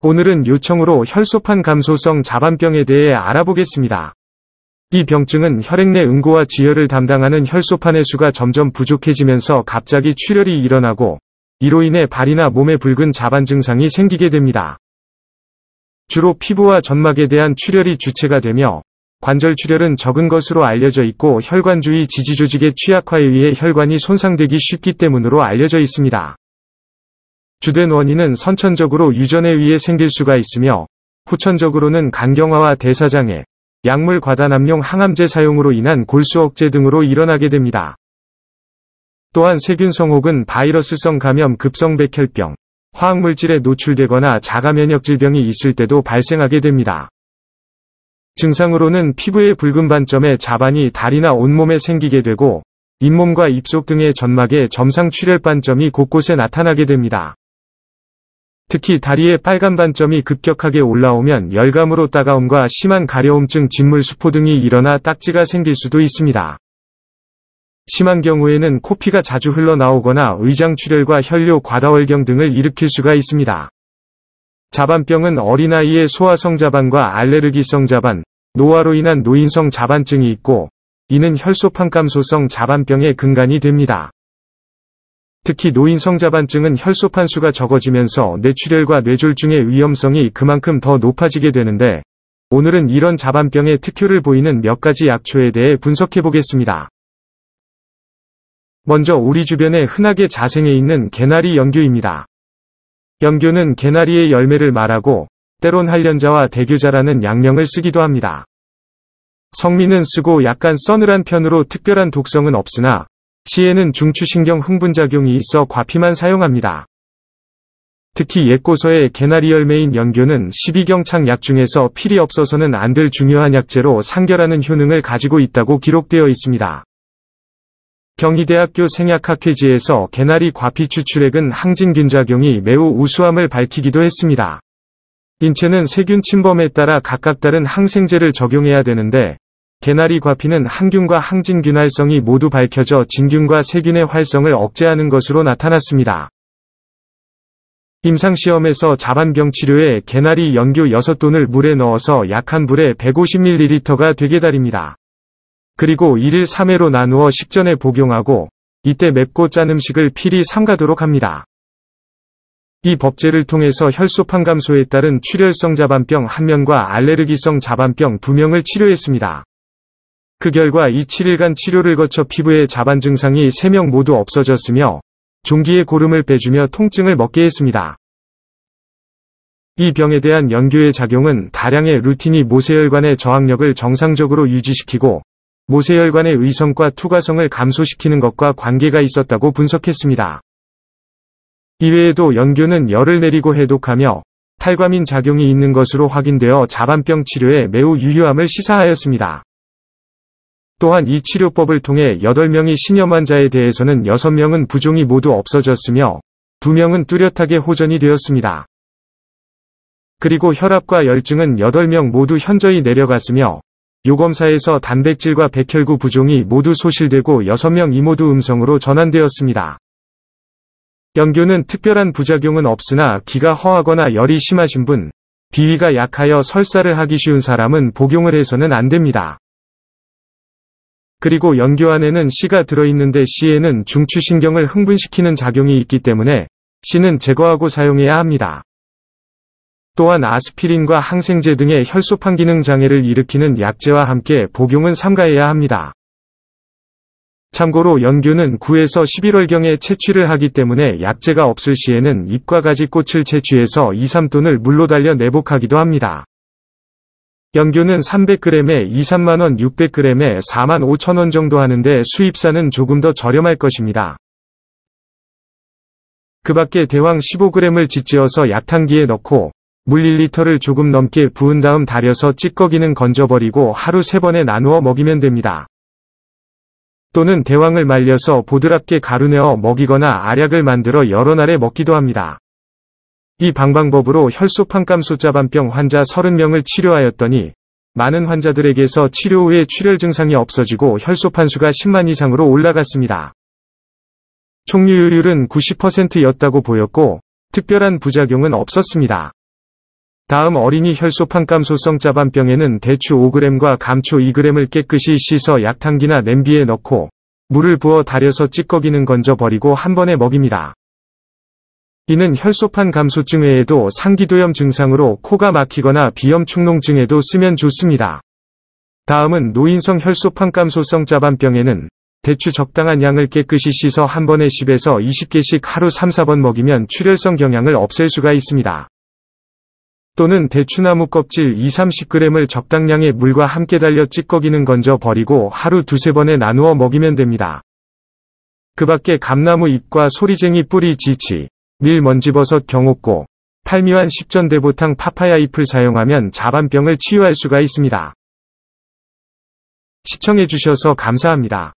오늘은 요청으로 혈소판 감소성 자반병에 대해 알아보겠습니다. 이 병증은 혈액 내 응고와 지혈을 담당하는 혈소판의 수가 점점 부족해지면서 갑자기 출혈이 일어나고 이로 인해 발이나 몸에 붉은 자반 증상이 생기게 됩니다. 주로 피부와 점막에 대한 출혈이 주체가 되며 관절 출혈은 적은 것으로 알려져 있고 혈관 주의 지지조직의 취약화에 의해 혈관이 손상되기 쉽기 때문으로 알려져 있습니다. 주된 원인은 선천적으로 유전에 의해 생길 수가 있으며 후천적으로는 간경화와 대사장애, 약물 과다남용 항암제 사용으로 인한 골수 억제 등으로 일어나게 됩니다. 또한 세균성 혹은 바이러스성 감염 급성 백혈병, 화학물질에 노출되거나 자가면역질병이 있을 때도 발생하게 됩니다. 증상으로는 피부의 붉은 반점에 자반이 다리나 온몸에 생기게 되고 잇몸과 입속 등의 점막에 점상 출혈 반점이 곳곳에 나타나게 됩니다. 특히 다리에 빨간 반점이 급격하게 올라오면 열감으로 따가움과 심한 가려움증 진물 수포 등이 일어나 딱지가 생길 수도 있습니다. 심한 경우에는 코피가 자주 흘러나오거나 의장 출혈과 혈뇨 과다월경 등을 일으킬 수가 있습니다. 자반병은 어린아이의 소화성 자반과 알레르기성 자반, 노화로 인한 노인성 자반증이 있고, 이는 혈소판감소성 자반병의 근간이 됩니다. 특히 노인 성자반증은 혈소판 수가 적어지면서 뇌출혈과 뇌졸중의 위험성이 그만큼 더 높아지게 되는데 오늘은 이런 자반병의 특효를 보이는 몇 가지 약초에 대해 분석해 보겠습니다. 먼저 우리 주변에 흔하게 자생해 있는 개나리 연교입니다. 연교는 개나리의 열매를 말하고 때론 한련자와 대교자라는 양명을 쓰기도 합니다. 성미는 쓰고 약간 써늘한 편으로 특별한 독성은 없으나 씨에는 중추신경 흥분작용이 있어 과피만 사용합니다. 특히 옛고서의 개나리열매인 연교는 12경창 약 중에서 필이 없어서는 안 될 중요한 약재로 상결하는 효능을 가지고 있다고 기록되어 있습니다. 경희대학교 생약학회지에서 개나리 과피 추출액은 항진균 작용이 매우 우수함을 밝히기도 했습니다. 인체는 세균 침범에 따라 각각 다른 항생제를 적용해야 되는데 개나리 과피는 항균과 항진균활성이 모두 밝혀져 진균과 세균의 활성을 억제하는 것으로 나타났습니다. 임상시험에서 자반병 치료에 개나리 연교 6돈을 물에 넣어서 약한 불에 150ml가 되게 달입니다. 그리고 1일 3회로 나누어 식전에 복용하고 이때 맵고 짠 음식을 필히 삼가도록 합니다. 이 법제를 통해서 혈소판 감소에 따른 출혈성 자반병 1명과 알레르기성 자반병 2명을 치료했습니다. 그 결과 이 7일간 치료를 거쳐 피부의 자반 증상이 3명 모두 없어졌으며 종기의 고름을 빼주며 통증을 먹게 했습니다. 이 병에 대한 연교의 작용은 다량의 루틴이 모세혈관의 저항력을 정상적으로 유지시키고 모세혈관의 의성과 투과성을 감소시키는 것과 관계가 있었다고 분석했습니다. 이외에도 연교는 열을 내리고 해독하며 탈과민 작용이 있는 것으로 확인되어 자반병 치료에 매우 유효함을 시사하였습니다. 또한 이 치료법을 통해 8명이 신염 환자에 대해서는 6명은 부종이 모두 없어졌으며 2명은 뚜렷하게 호전이 되었습니다. 그리고 혈압과 열증은 8명 모두 현저히 내려갔으며 요검사에서 단백질과 백혈구 부종이 모두 소실되고 6명 이 모두 음성으로 전환되었습니다. 연교는 특별한 부작용은 없으나 기가 허하거나 열이 심하신 분, 비위가 약하여 설사를 하기 쉬운 사람은 복용을 해서는 안 됩니다. 그리고 연교 안에는 씨가 들어있는데 씨에는 중추신경을 흥분시키는 작용이 있기 때문에 씨는 제거하고 사용해야 합니다. 또한 아스피린과 항생제 등의 혈소판 기능 장애를 일으키는 약제와 함께 복용은 삼가해야 합니다. 참고로 연교는 9에서 11월경에 채취를 하기 때문에 약제가 없을 시에는 잎과 가지 꽃을 채취해서 2, 3톤을 물로 달려 내복하기도 합니다. 연교는 300g에 2, 3만원, 600g에 4만 5천원 정도 하는데 수입산은 조금 더 저렴할 것입니다. 그 밖에 대왕 15g을 짓지어서 약탕기에 넣고 물 1리터를 조금 넘게 부은 다음 달여서 찌꺼기는 건져버리고 하루 3번에 나누어 먹이면 됩니다. 또는 대왕을 말려서 보드랍게 가루내어 먹이거나 아약을 만들어 여러 날에 먹기도 합니다. 이 방방법으로 혈소판감 소자반병 환자 30명을 치료하였더니 많은 환자들에게서 치료 후에 출혈 증상이 없어지고 혈소판수가 10만 이상으로 올라갔습니다. 총유율은 90%였다고 보였고 특별한 부작용은 없었습니다. 다음 어린이 혈소판감소성 자반병에는 대추 5g과 감초 2g을 깨끗이 씻어 약탕기나 냄비에 넣고 물을 부어 달여서 찌꺼기는 건져버리고 한 번에 먹입니다. 이는 혈소판 감소증외에도 상기도염 증상으로 코가 막히거나 비염 축농증에도 쓰면 좋습니다. 다음은 노인성 혈소판 감소성 자반병에는 대추 적당한 양을 깨끗이 씻어 한 번에 10에서 20개씩 하루 3, 4번 먹이면 출혈성 경향을 없앨 수가 있습니다. 또는 대추나무 껍질 2, 30g을 적당량의 물과 함께 달려 찌꺼기는 건져 버리고 하루 두세 번에 나누어 먹이면 됩니다. 그 밖에 감나무 잎과 소리쟁이 뿌리 지치, 밀 먼지버섯 경옥고 팔미완 0전대보탕 파파야 잎을 사용하면 자반병을 치유할 수가 있습니다. 시청해주셔서 감사합니다.